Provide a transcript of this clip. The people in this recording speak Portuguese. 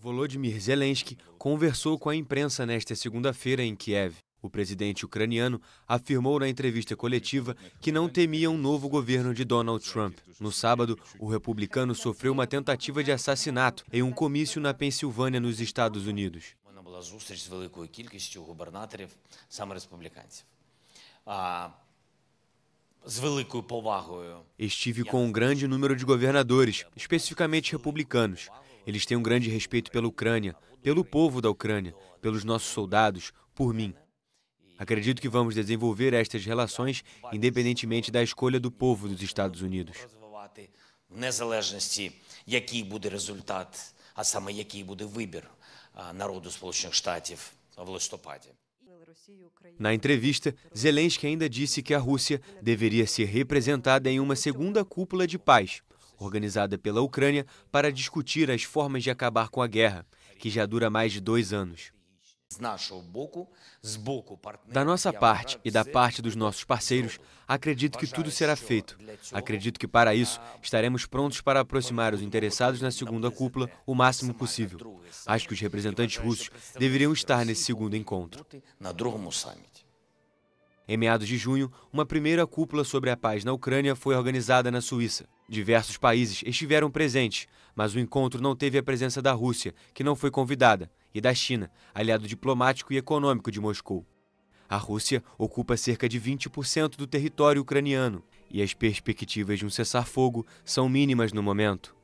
Volodymyr Zelensky conversou com a imprensa nesta segunda-feira em Kiev. O presidente ucraniano afirmou na entrevista coletiva que não temia um novo governo de Donald Trump. No sábado, o republicano sofreu uma tentativa de assassinato em um comício na Pensilvânia, nos Estados Unidos. Estive com um grande número de governadores, especificamente republicanos. Eles têm um grande respeito pela Ucrânia, pelo povo da Ucrânia, pelos nossos soldados, por mim. Acredito que vamos desenvolver estas relações independentemente da escolha do povo dos Estados Unidos. незалежності, який буде результат, а саме який буде вибір народу Сполучених Штатів в листопаді. Na entrevista, Zelensky ainda disse que a Rússia deveria ser representada em uma segunda cúpula de paz, organizada pela Ucrânia para discutir as formas de acabar com a guerra, que já dura mais de dois anos. Da nossa parte e da parte dos nossos parceiros, acredito que tudo será feito. Acredito que para isso estaremos prontos para aproximar os interessados na segunda cúpula o máximo possível. Acho que os representantes russos deveriam estar nesse segundo encontro. Em meados de junho, uma primeira cúpula sobre a paz na Ucrânia foi organizada na Suíça. Diversos países estiveram presentes, mas o encontro não teve a presença da Rússia, que não foi convidada, e da China, aliado diplomático e econômico de Moscou. A Rússia ocupa cerca de 20% do território ucraniano e as perspectivas de um cessar-fogo são mínimas no momento.